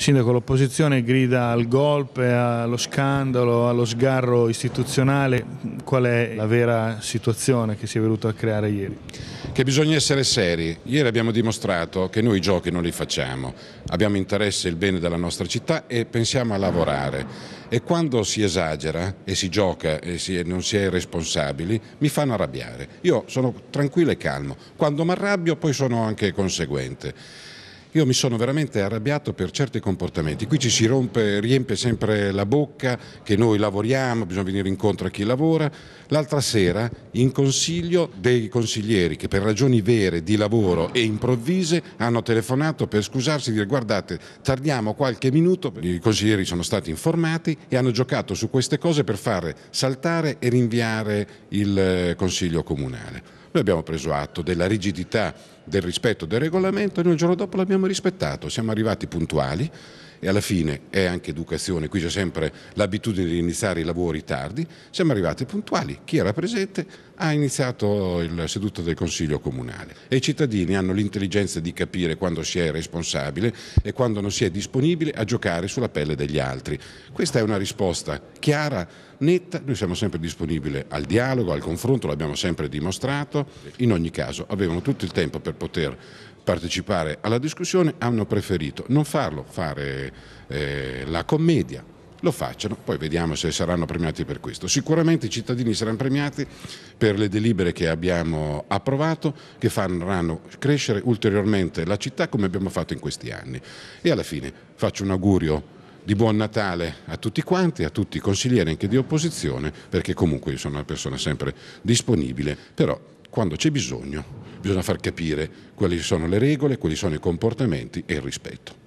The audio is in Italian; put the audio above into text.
sindaco l'opposizione grida al golpe, allo scandalo, allo sgarro istituzionale, qual è la vera situazione che si è venuta a creare ieri? Che bisogna essere seri, ieri abbiamo dimostrato che noi i giochi non li facciamo, abbiamo interesse il bene della nostra città e pensiamo a lavorare e quando si esagera e si gioca e si, non si è responsabili mi fanno arrabbiare, io sono tranquillo e calmo, quando mi arrabbio poi sono anche conseguente. Io mi sono veramente arrabbiato per certi comportamenti. Qui ci si rompe, riempie sempre la bocca che noi lavoriamo, bisogna venire incontro a chi lavora. L'altra sera in consiglio dei consiglieri che per ragioni vere di lavoro e improvvise hanno telefonato per scusarsi e dire guardate tardiamo qualche minuto, i consiglieri sono stati informati e hanno giocato su queste cose per fare saltare e rinviare il eh, consiglio comunale. Noi abbiamo preso atto della rigidità del rispetto del regolamento e noi il giorno dopo l'abbiamo rispettato, siamo arrivati puntuali e alla fine è anche educazione, qui c'è sempre l'abitudine di iniziare i lavori tardi, siamo arrivati puntuali, chi era presente ha iniziato il seduto del Consiglio Comunale e i cittadini hanno l'intelligenza di capire quando si è responsabile e quando non si è disponibile a giocare sulla pelle degli altri. Questa è una risposta chiara, netta, noi siamo sempre disponibili al dialogo, al confronto, l'abbiamo sempre dimostrato, in ogni caso avevano tutto il tempo per poter partecipare alla discussione hanno preferito non farlo, fare eh, la commedia. Lo facciano, poi vediamo se saranno premiati per questo. Sicuramente i cittadini saranno premiati per le delibere che abbiamo approvato, che faranno crescere ulteriormente la città come abbiamo fatto in questi anni. E alla fine faccio un augurio di buon Natale a tutti quanti, a tutti i consiglieri anche di opposizione, perché comunque io sono una persona sempre disponibile, però quando c'è bisogno bisogna far capire quali sono le regole, quali sono i comportamenti e il rispetto.